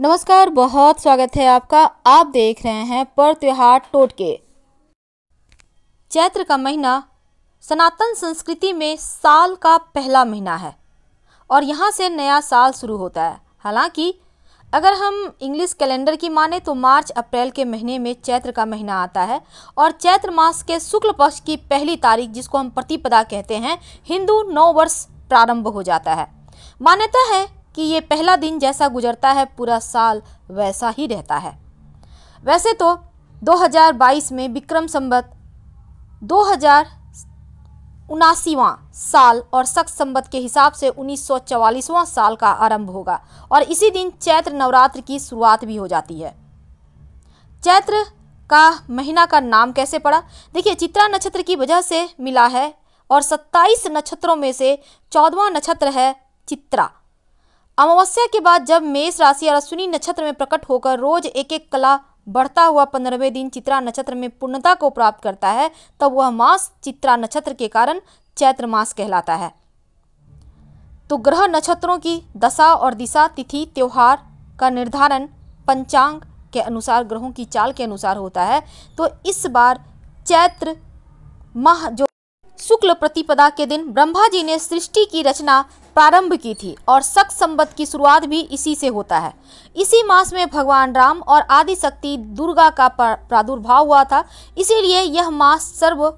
नमस्कार बहुत स्वागत है आपका आप देख रहे हैं पर त्योहार टोटके चैत्र का महीना सनातन संस्कृति में साल का पहला महीना है और यहाँ से नया साल शुरू होता है हालांकि अगर हम इंग्लिश कैलेंडर की माने तो मार्च अप्रैल के महीने में चैत्र का महीना आता है और चैत्र मास के शुक्ल पक्ष की पहली तारीख जिसको हम प्रतिपदा कहते हैं हिंदू नौ वर्ष प्रारंभ हो जाता है मान्यता है कि ये पहला दिन जैसा गुजरता है पूरा साल वैसा ही रहता है वैसे तो 2022 में विक्रम संबत दो हजार साल और सख्त संबत के हिसाब से उन्नीस साल का आरंभ होगा और इसी दिन चैत्र नवरात्र की शुरुआत भी हो जाती है चैत्र का महीना का नाम कैसे पड़ा देखिए चित्रा नक्षत्र की वजह से मिला है और 27 नक्षत्रों में से चौदवा नक्षत्र है चित्रा अमावस्या के बाद जब मेष राशि और अश्विनी नक्षत्र में प्रकट होकर रोज एक एक कला बढ़ता हुआ पंद्रहवें दिन चित्रा नक्षत्र में पूर्णता को प्राप्त करता है तब वह मास चित्रा नक्षत्र के कारण चैत्र मास कहलाता है तो ग्रह नक्षत्रों की दशा और दिशा तिथि त्योहार का निर्धारण पंचांग के अनुसार ग्रहों की चाल के अनुसार होता है तो इस बार चैत्र माह जो शुक्ल प्रतिपदा के दिन ब्रह्मा जी ने सृष्टि की रचना प्रारंभ की थी और सख संबत की शुरुआत भी इसी से होता है इसी मास में भगवान राम और आदि शक्ति दुर्गा का प्रादुर्भाव हुआ था इसीलिए यह मास सर्व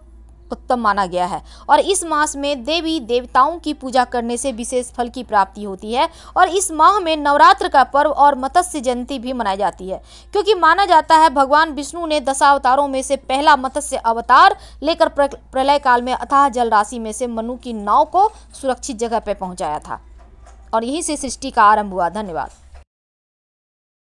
उत्तम माना गया है और इस मास में देवी देवताओं की पूजा करने से विशेष फल की प्राप्ति होती है और इस माह में नवरात्र का पर्व और मत्स्य जयंती भी मनाई जाती है क्योंकि माना जाता है भगवान विष्णु ने दशावतारों में से पहला मत्स्य अवतार लेकर प्रलय काल में अथाह जल राशि में से मनु की नाव को सुरक्षित जगह पर पहुँचाया था और यहीं से सृष्टि का आरंभ हुआ धन्यवाद